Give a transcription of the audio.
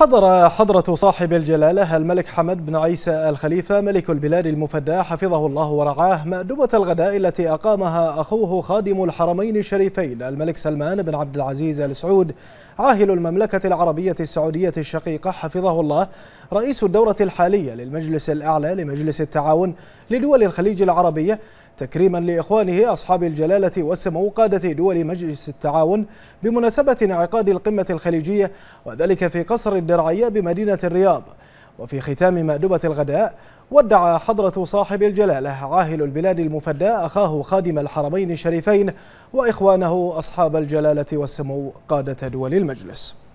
حضر حضرة صاحب الجلالة الملك حمد بن عيسى الخليفة ملك البلاد المفدى حفظه الله ورعاه مأدبة الغداء التي أقامها أخوه خادم الحرمين الشريفين الملك سلمان بن عبد العزيز آل سعود عاهل المملكة العربية السعودية الشقيقة حفظه الله رئيس الدورة الحالية للمجلس الأعلى لمجلس التعاون لدول الخليج العربية تكريما لإخوانه أصحاب الجلالة والسمو قادة دول مجلس التعاون بمناسبة انعقاد القمة الخليجية وذلك في قصر الدرعية بمدينة الرياض وفي ختام مأدبة الغداء ودع حضرة صاحب الجلالة عاهل البلاد المفدى أخاه خادم الحرمين الشريفين وإخوانه أصحاب الجلالة والسمو قادة دول المجلس